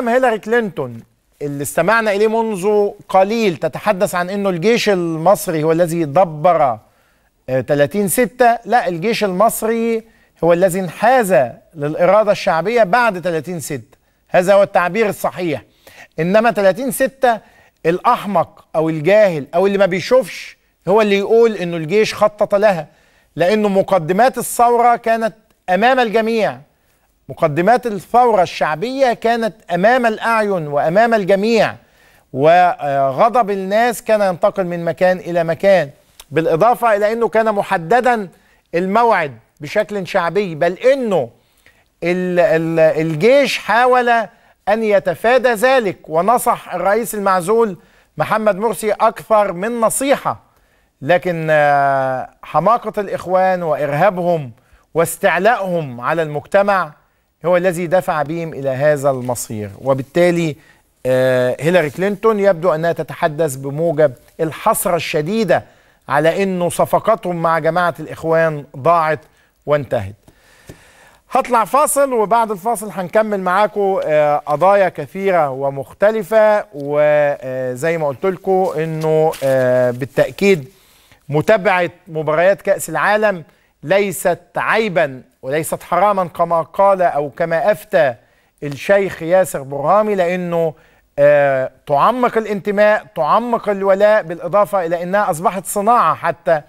هيلاري كلينتون اللي استمعنا اليه منذ قليل تتحدث عن انه الجيش المصري هو الذي دبر 30 آه، 6 لا الجيش المصري هو الذي انحاز للاراده الشعبيه بعد 30 6 هذا هو التعبير الصحيح انما 30 6 الاحمق او الجاهل او اللي ما بيشوفش هو اللي يقول انه الجيش خطط لها لانه مقدمات الثوره كانت امام الجميع مقدمات الثورة الشعبية كانت أمام الأعين وأمام الجميع وغضب الناس كان ينتقل من مكان إلى مكان بالإضافة إلى أنه كان محددا الموعد بشكل شعبي بل أنه الجيش حاول أن يتفادى ذلك ونصح الرئيس المعزول محمد مرسي أكثر من نصيحة لكن آه، حماقة الإخوان وإرهابهم واستعلائهم على المجتمع هو الذي دفع بهم إلى هذا المصير وبالتالي آه، هيلاري كلينتون يبدو أنها تتحدث بموجب الحسرة الشديدة على أنه صفقتهم مع جماعة الإخوان ضاعت وانتهت هطلع فاصل وبعد الفاصل هنكمل معاكم آه، قضايا كثيرة ومختلفة وزي آه، ما قلت لكم أنه بالتأكيد متابعة مباريات كأس العالم ليست عيبا وليست حراما كما قال أو كما أفتى الشيخ ياسر برهامي لأنه آه تعمق الانتماء تعمق الولاء بالإضافة إلى أنها أصبحت صناعة حتى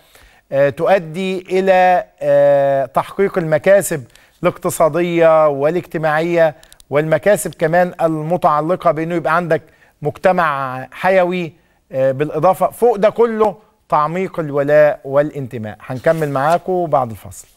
آه تؤدي إلى آه تحقيق المكاسب الاقتصادية والاجتماعية والمكاسب كمان المتعلقة بأنه يبقى عندك مجتمع حيوي آه، بالإضافة فوق ده كله تعميق الولاء والانتماء هنكمل معاكم بعد الفصل